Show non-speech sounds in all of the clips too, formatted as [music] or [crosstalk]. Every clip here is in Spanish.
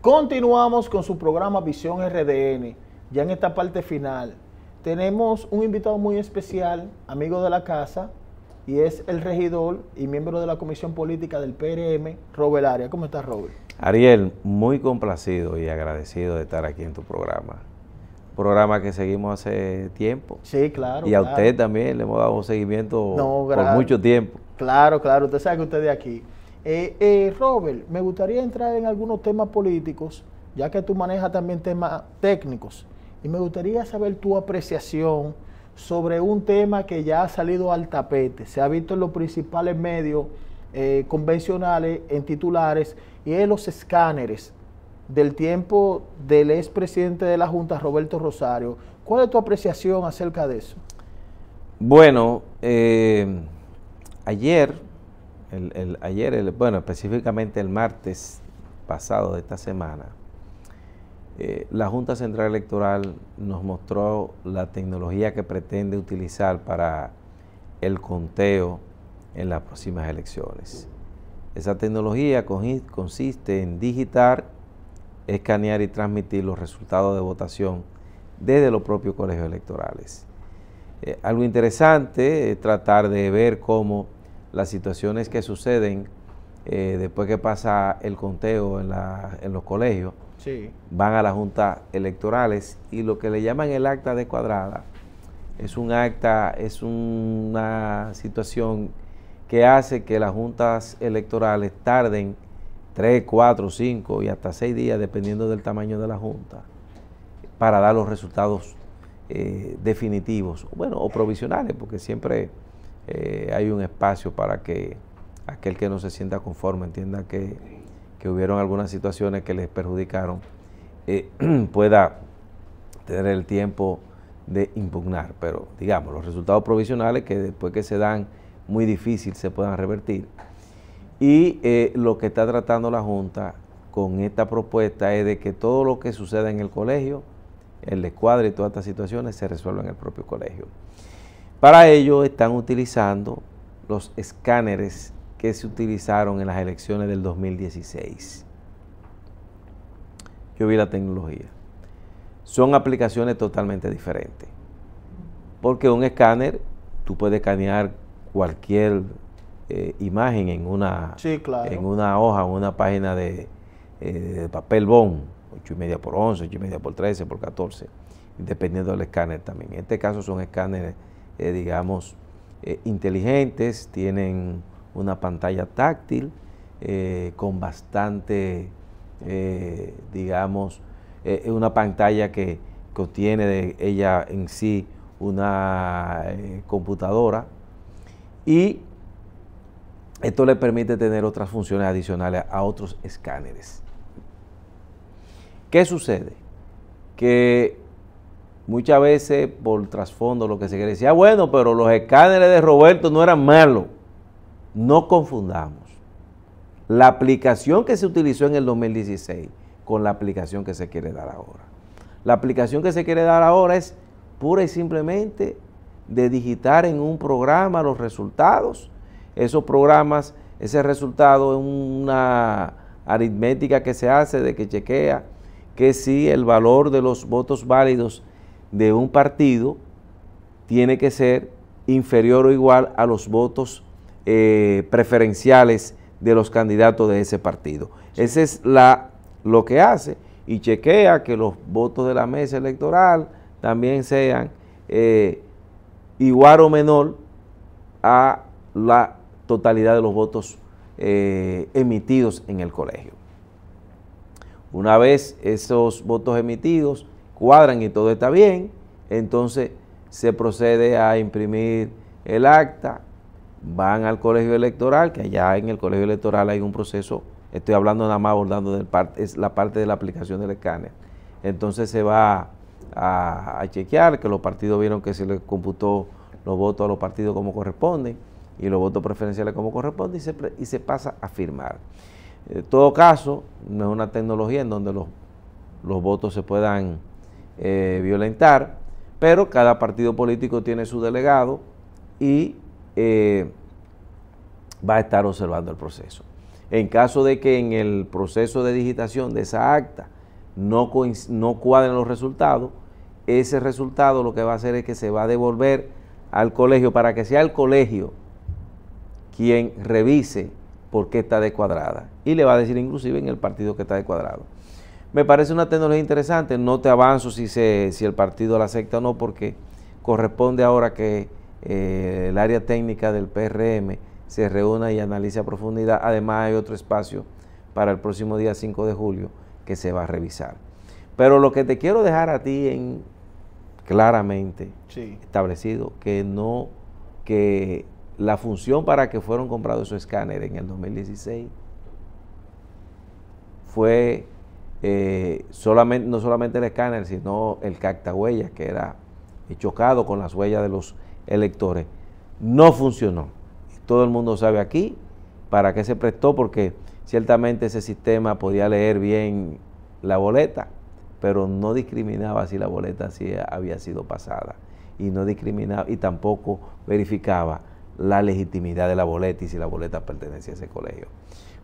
Continuamos con su programa Visión RDN, ya en esta parte final. Tenemos un invitado muy especial, amigo de la casa, y es el regidor y miembro de la Comisión Política del PRM, Robert Aria. ¿Cómo estás, Robert? Ariel, muy complacido y agradecido de estar aquí en tu programa. Programa que seguimos hace tiempo. Sí, claro. Y a usted también le hemos dado seguimiento por mucho tiempo. Claro, claro. Usted sabe que usted de aquí. Eh, eh, Robert, me gustaría entrar en algunos temas políticos, ya que tú manejas también temas técnicos, y me gustaría saber tu apreciación sobre un tema que ya ha salido al tapete, se ha visto en los principales medios eh, convencionales, en titulares, y en los escáneres del tiempo del expresidente de la Junta, Roberto Rosario. ¿Cuál es tu apreciación acerca de eso? Bueno, eh, ayer ayer, bueno, específicamente el martes pasado de esta semana, eh, la Junta Central Electoral nos mostró la tecnología que pretende utilizar para el conteo en las próximas elecciones. Esa tecnología consiste en digitar, escanear y transmitir los resultados de votación desde los propios colegios electorales. Eh, algo interesante es tratar de ver cómo las situaciones que suceden eh, después que pasa el conteo en, los colegios, van a las juntas electorales y lo que le llaman el acta de cuadrada es un acta, es una situación que hace que las juntas electorales tarden tres cuatro cinco y hasta seis días, dependiendo del tamaño de la junta, para dar los resultados eh, definitivos, bueno, o provisionales, porque siempre eh, hay un espacio para que aquel que no se sienta conforme entienda que, que hubieron algunas situaciones que les perjudicaron, eh, [clears throat] pueda tener el tiempo de impugnar. Pero digamos, los resultados provisionales que después que se dan muy difícil se puedan revertir. Y eh, lo que está tratando la Junta con esta propuesta es de que todo lo que suceda en el colegio, el escuadro y todas estas situaciones se resuelva en el propio colegio. Para ello están utilizando los escáneres que se utilizaron en las elecciones del 2016. Yo vi la tecnología. Son aplicaciones totalmente diferentes. Porque un escáner, tú puedes escanear cualquier eh, imagen en una, en una hoja, en una página de, eh, papel bond, 8.5 y media por 11, 8.5 y media por 13, por 14, dependiendo del escáner también. En este caso son escáneres eh, digamos, eh, inteligentes, tienen una pantalla táctil eh, con bastante, digamos, una pantalla que contiene de ella en sí una computadora y esto le permite tener otras funciones adicionales a otros escáneres. ¿Qué sucede? Que muchas veces por trasfondo lo que se quiere decir, ah, bueno, pero los escáneres de Roberto no eran malos. No confundamos la aplicación que se utilizó en el 2016 con la aplicación que se quiere dar ahora. La aplicación que se quiere dar ahora es pura y simplemente de digitar en un programa los resultados. Esos programas, ese resultado es una aritmética que se hace de que chequea que si el valor de los votos válidos de un partido tiene que ser inferior o igual a los votos eh, preferenciales de los candidatos de ese partido. eso es la, lo que hace y chequea que los votos de la mesa electoral también sean eh, igual o menor a la totalidad de los votos eh, emitidos en el colegio. Una vez esos votos emitidos cuadran y todo está bien, entonces se procede a imprimir el acta, van al colegio electoral, que allá en el colegio electoral hay un proceso, estoy hablando nada más abordando del parte, es la parte de la aplicación del escáner. Entonces se va a, chequear que los partidos vieron que se les computó los votos a los partidos como corresponden y los votos preferenciales como corresponden y se, y se pasa a firmar. En todo caso, no es una tecnología en donde los, los votos se puedan eh, violentar, pero cada partido político tiene su delegado y eh, va a estar observando el proceso. En caso de que en el proceso de digitación de esa acta no, no cuadren los resultados, ese resultado lo que va a hacer es que se va a devolver al colegio para que sea el colegio quien revise por qué está descuadrada y le va a decir inclusive en el partido que está descuadrado. Me parece una tecnología interesante, no te avanzo si, se, si el partido la acepta o no, porque corresponde ahora que eh, el área técnica del PRM se reúna y analice a profundidad. Además hay otro espacio para el próximo día 5 de julio que se va a revisar. Pero lo que te quiero dejar a ti en claramente establecido que no que la función para que fueron comprados esos escáneres en el 2016 fue eh, solamente, no solamente el escáner, sino el cacta-huellas, que era chocado con las huellas de los electores. No funcionó. Todo el mundo sabe aquí para qué se prestó, porque ciertamente ese sistema podía leer bien la boleta, pero no discriminaba si la boleta había sido pasada y no discriminaba y tampoco verificaba la legitimidad de la boleta y si la boleta pertenecía a ese colegio.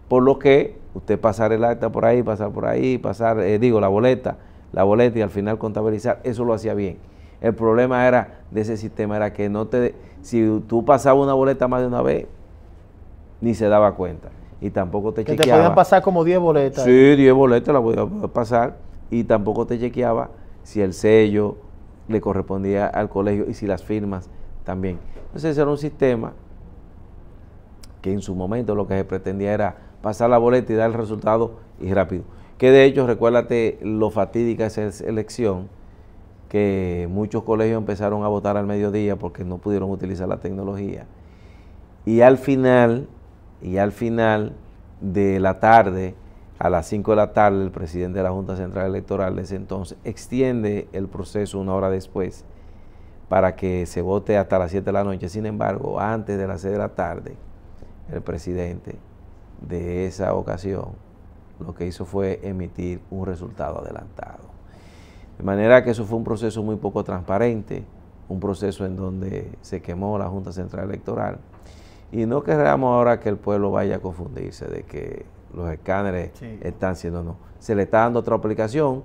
Por lo que usted pasar el acta por ahí, pasar por ahí, pasar, eh, digo, la boleta, la boleta y al final contabilizar, eso lo hacía bien. El problema era de ese sistema era que no te, si tú pasabas una boleta más de una vez, ni se daba cuenta. Y tampoco te chequeaba. Que te podían pasar como 10 boletas. Sí, 10 boletas las podías pasar. Y tampoco te chequeaba si el sello le correspondía al colegio y si las firmas también. Entonces, ese era un sistema que en su momento lo que se pretendía era pasar la boleta y dar el resultado y rápido. Que de hecho, recuérdate lo fatídica esa elección, que muchos colegios empezaron a votar al mediodía porque no pudieron utilizar la tecnología. Y al final, y al final de la tarde, a las 5 de la tarde, el presidente de la Junta Central Electoral de entonces extiende el proceso una hora después para que se vote hasta las 7 de la noche. Sin embargo, antes de las 6 de la tarde, el presidente de esa ocasión, lo que hizo fue emitir un resultado adelantado. De manera que eso fue un proceso muy poco transparente, un proceso en donde se quemó la Junta Central Electoral. Y no queramos ahora que el pueblo vaya a confundirse de que los escáneres están siendo no. Se le está dando otra aplicación,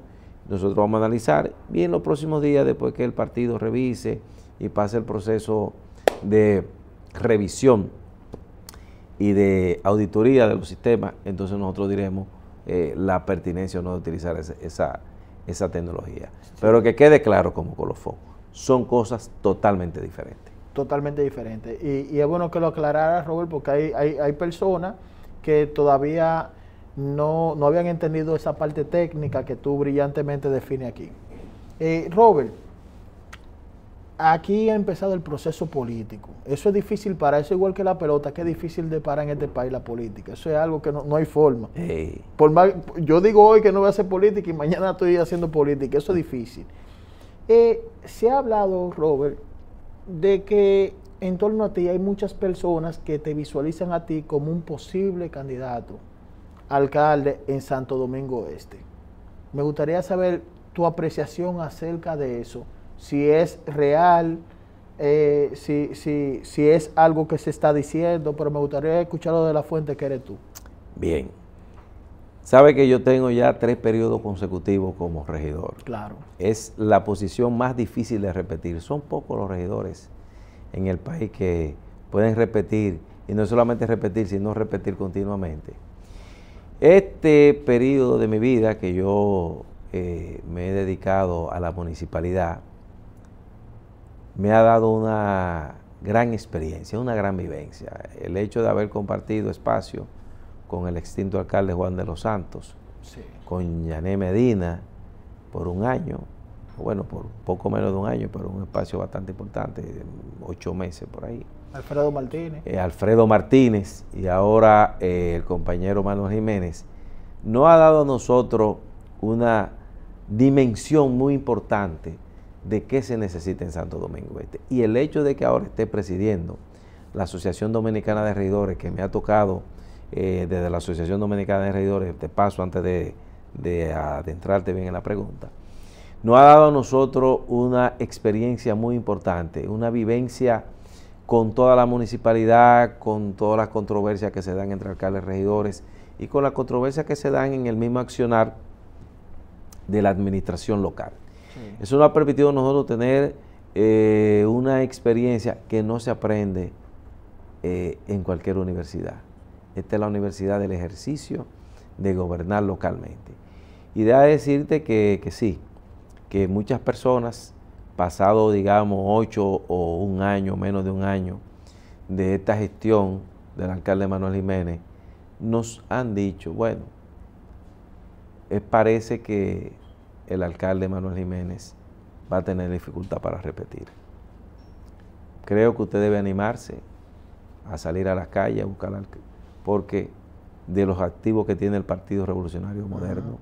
nosotros vamos a analizar bien los próximos días, después que el partido revise y pase el proceso de revisión y de auditoría de los sistemas, entonces nosotros diremos eh, la pertinencia o no de utilizar esa, esa, tecnología. Pero que quede claro como colofón, son cosas totalmente diferentes. Totalmente diferentes. Y, es bueno que lo aclarara, Robert, porque hay, hay, personas que todavía no, habían entendido esa parte técnica que tú brillantemente defines aquí. Eh, Robert, aquí ha empezado el proceso político. Eso es difícil para eso, igual que la pelota, que es difícil de parar en este país la política. Eso es algo que no, hay forma. Por más, yo digo hoy que no voy a hacer política y mañana estoy haciendo política. Eso es difícil. Eh, se ha hablado, Robert, de que en torno a ti hay muchas personas que te visualizan a ti como un posible candidato alcalde en Santo Domingo Este. Me gustaría saber tu apreciación acerca de eso si es real, eh, si, si, es algo que se está diciendo, pero me gustaría escucharlo de la fuente que eres tú. Bien. Sabe que yo tengo ya tres periodos consecutivos como regidor. Claro. Es la posición más difícil de repetir. Son pocos los regidores en el país que pueden repetir, y no solamente repetir, sino repetir continuamente. Este periodo de mi vida que yo eh, me he dedicado a la municipalidad, me ha dado una gran experiencia, una gran vivencia. El hecho de haber compartido espacio con el extinto alcalde Juan de los Santos, con Yané Medina, por un año, bueno, por poco menos de un año, pero un espacio bastante importante, ocho meses por ahí. Alfredo Martínez. Eh, Alfredo Martínez y ahora eh, el compañero Manuel Jiménez, no ha dado a nosotros una dimensión muy importante de qué se necesita en Santo Domingo Este. Y el hecho de que ahora esté presidiendo la Asociación Dominicana de Regidores, que me ha tocado eh, desde la Asociación Dominicana de Regidores, te paso antes de, de adentrarte bien en la pregunta, nos ha dado a nosotros una experiencia muy importante, una vivencia con toda la municipalidad, con todas las controversias que se dan entre alcaldes y regidores y con las controversias que se dan en el mismo accionar de la administración local. Eso nos ha permitido a nosotros tener eh, una experiencia que no se aprende eh, en cualquier universidad. Esta es la universidad del ejercicio de gobernar localmente. Y de decirte que, sí, que muchas personas, pasado digamos ocho o un año, menos de un año, de esta gestión del alcalde Manuel Jiménez, nos han dicho, bueno, eh, parece que el alcalde Manuel Jiménez va a tener dificultad para repetir. Creo que usted debe animarse a salir a la calle a buscar, al, porque de los activos que tiene el Partido Revolucionario Moderno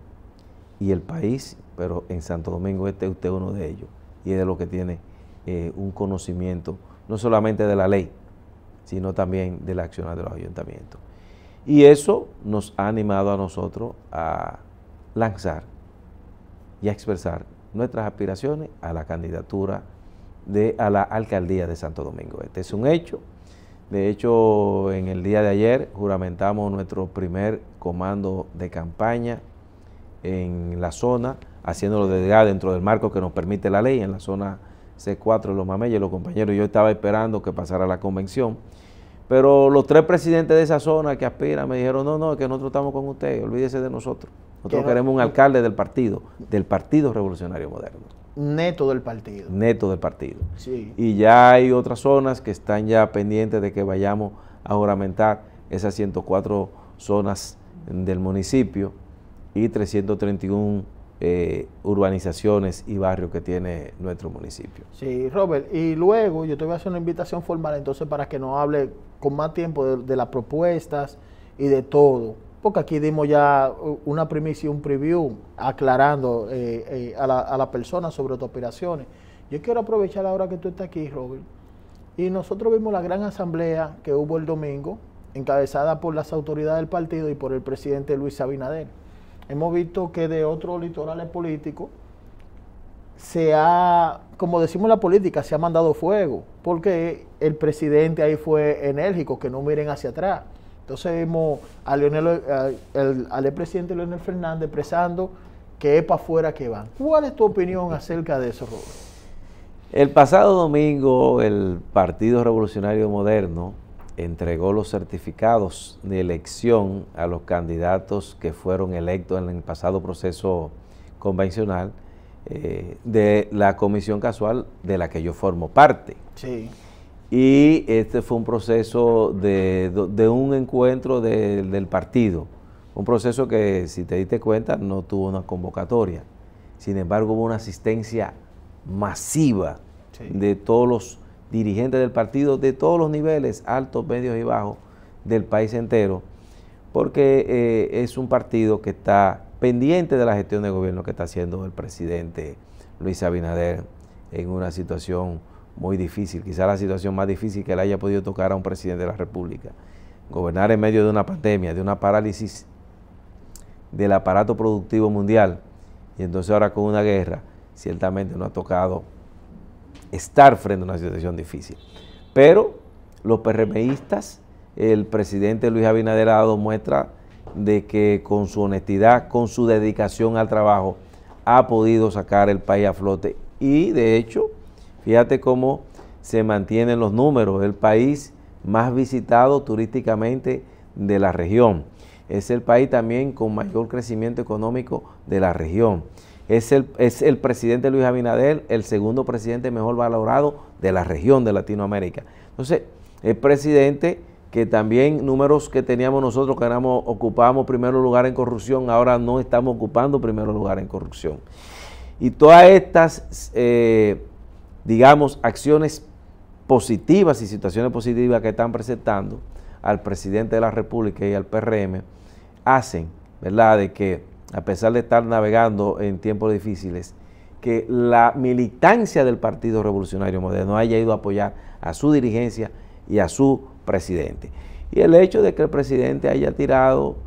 y el país, pero en Santo Domingo este es usted uno de ellos, y es de lo que tiene eh, un conocimiento, no solamente de la ley, sino también de la acción de los ayuntamientos. Y eso nos ha animado a nosotros a lanzar y a expresar nuestras aspiraciones a la candidatura de, a la alcaldía de Santo Domingo. Este es un hecho. De hecho, en el día de ayer juramentamos nuestro primer comando de campaña en la zona, haciéndolo desde dentro del marco que nos permite la ley, en la zona C4 de Los Mameyes. Los compañeros, yo estaba esperando que pasara la convención pero los tres presidentes de esa zona que aspiran me dijeron, no, no, que nosotros estamos con ustedes, olvídese de nosotros. Nosotros queremos un alcalde del partido, del Partido Revolucionario Moderno. Neto del partido. Neto del partido. Sí. Y ya hay otras zonas que están ya pendientes de que vayamos a oramentar esas 104 zonas del municipio y 331 eh, urbanizaciones y barrios que tiene nuestro municipio. Sí, Robert, y luego yo te voy a hacer una invitación formal entonces para que nos hable con más tiempo de, las propuestas y de todo, porque aquí dimos ya una primicia y un preview aclarando eh, eh, a, la, persona sobre otras operaciones Yo quiero aprovechar la hora que tú estás aquí, Robert, y nosotros vimos la gran asamblea que hubo el domingo, encabezada por las autoridades del partido y por el presidente Luis Abinader hemos visto que de otros litorales políticos se ha, como decimos en la política, se ha mandado fuego, porque el presidente ahí fue enérgico, que no miren hacia atrás. Entonces vimos a Leonel, al presidente Leonel Fernández expresando que es para afuera que van. ¿Cuál es tu opinión acerca de eso, Robert? El pasado domingo el Partido Revolucionario Moderno entregó los certificados de elección a los candidatos que fueron electos en el pasado proceso convencional eh, de la comisión casual de la que yo formo parte. Y este fue un proceso de, un encuentro del partido, un proceso que, si te diste cuenta, no tuvo una convocatoria. Sin embargo, hubo una asistencia masiva de todos los dirigente del partido de todos los niveles, altos, medios y bajos, del país entero, porque eh, es un partido que está pendiente de la gestión de gobierno que está haciendo el presidente Luis Abinader en una situación muy difícil, quizá la situación más difícil que le haya podido tocar a un presidente de la República. Gobernar en medio de una pandemia, de una parálisis del aparato productivo mundial, y entonces ahora con una guerra, ciertamente no ha tocado estar frente a una situación difícil. Pero los PRMistas, el presidente Luis Abinader ha dado muestra de que con su honestidad, con su dedicación al trabajo, ha podido sacar el país a flote. Y de hecho, fíjate cómo se mantienen los números, el país más visitado turísticamente de la región es el país también con mayor crecimiento económico de la región. Es el, presidente Luis Abinader, el segundo presidente mejor valorado de la región de Latinoamérica. Entonces, el presidente que también números que teníamos nosotros que éramos, ocupábamos primero lugar en corrupción, ahora no estamos ocupando primero lugar en corrupción. Y todas estas, eh, digamos, acciones positivas y situaciones positivas que están presentando al presidente de la República y al PRM, hacen, ¿verdad? De que a pesar de estar navegando en tiempos difíciles, que la militancia del Partido Revolucionario Moderno haya ido a apoyar a su dirigencia y a su presidente. Y el hecho de que el presidente haya tirado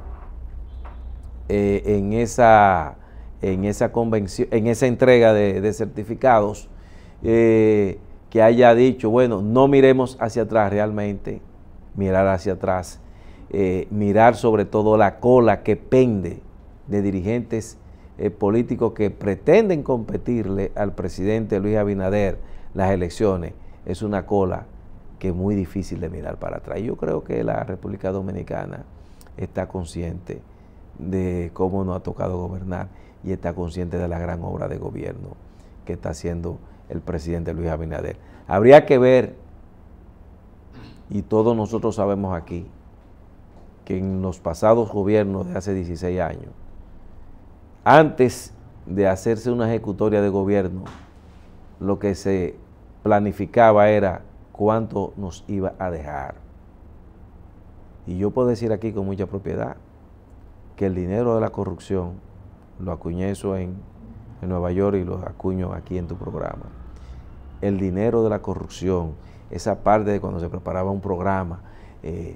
eh, en, esa, en, esa convención, en esa entrega de, certificados, eh, que haya dicho, bueno, no miremos hacia atrás realmente, mirar hacia atrás eh, mirar sobre todo la cola que pende de dirigentes eh, políticos que pretenden competirle al presidente Luis Abinader las elecciones. Es una cola que es muy difícil de mirar para atrás. Yo creo que la República Dominicana está consciente de cómo nos ha tocado gobernar y está consciente de la gran obra de gobierno que está haciendo el presidente Luis Abinader. Habría que ver, y todos nosotros sabemos aquí, que en los pasados gobiernos de hace 16 años, antes de hacerse una ejecutoria de gobierno, lo que se planificaba era cuánto nos iba a dejar. Y yo puedo decir aquí con mucha propiedad que el dinero de la corrupción lo acuñé eso en, Nueva York y lo acuño aquí en tu programa. El dinero de la corrupción, esa parte de cuando se preparaba un programa, eh,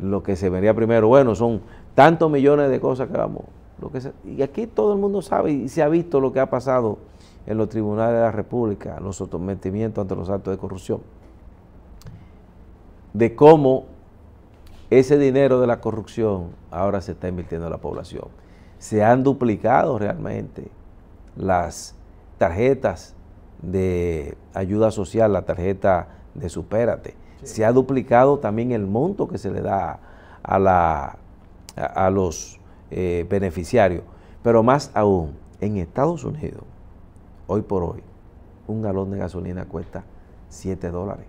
lo que se vería primero, bueno, son tantos millones de cosas que vamos. Lo que y aquí todo el mundo sabe y se ha visto lo que ha pasado en los tribunales de la República, los sometimientos ante los actos de corrupción, de cómo ese dinero de la corrupción ahora se está invirtiendo en la población. Se han duplicado realmente las tarjetas de ayuda social, la tarjeta de supérate se ha duplicado también el monto que se le da a, la, a, los eh, beneficiarios. Pero más aún, en Estados Unidos, hoy por hoy, un galón de gasolina cuesta 7 dólares.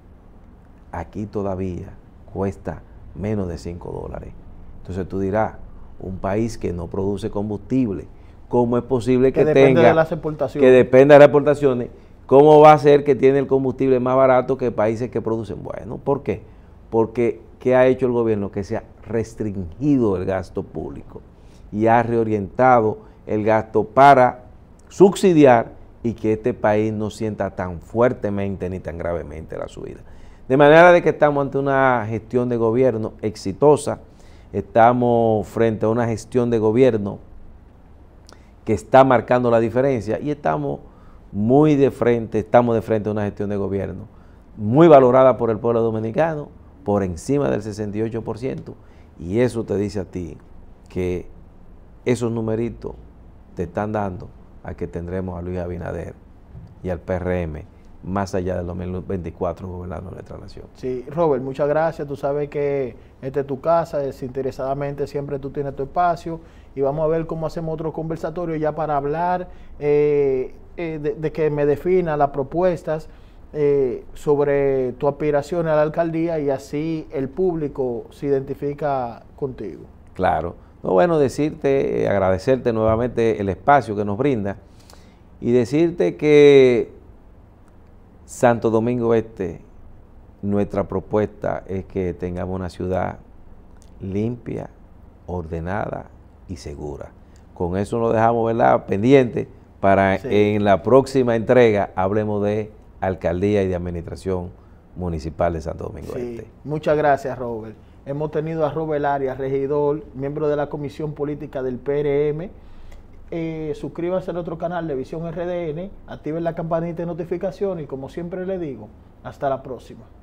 Aquí todavía cuesta menos de 5 dólares. Entonces tú dirás, un país que no produce combustible, ¿cómo es posible que, que tenga... De las exportaciones. Que dependa de las exportaciones ¿Cómo va a ser que tiene el combustible más barato que países que producen? Bueno, ¿por qué? Porque ¿qué ha hecho el gobierno? Que se ha restringido el gasto público y ha reorientado el gasto para subsidiar y que este país no sienta tan fuertemente ni tan gravemente la subida. De manera de que estamos ante una gestión de gobierno exitosa, estamos frente a una gestión de gobierno que está marcando la diferencia y estamos muy de frente, estamos de frente a una gestión de gobierno muy valorada por el pueblo dominicano, por encima del 68%, y eso te dice a ti que esos numeritos te están dando a que tendremos a Luis Abinader y al PRM más allá del 2024 gobernando nuestra nación. Sí, Robert, muchas gracias. Tú sabes que esta es tu casa, desinteresadamente siempre tú tienes tu espacio y vamos a ver cómo hacemos otro conversatorio ya para hablar. Eh, eh, de, que me defina las propuestas eh, sobre tu aspiración a la alcaldía y así el público se identifica contigo. Claro. No, bueno, decirte, eh, agradecerte nuevamente el espacio que nos brinda y decirte que Santo Domingo Este, nuestra propuesta es que tengamos una ciudad limpia, ordenada y segura. Con eso lo dejamos, ¿verdad?, pendiente para en la próxima entrega hablemos de alcaldía y de administración municipal de Santo Domingo este. Muchas gracias, Robert. Hemos tenido a Robert Arias, regidor, miembro de la Comisión Política del PRM. Eh, Suscríbase al a nuestro canal de Visión RDN, activen la campanita de notificación y como siempre le digo, hasta la próxima.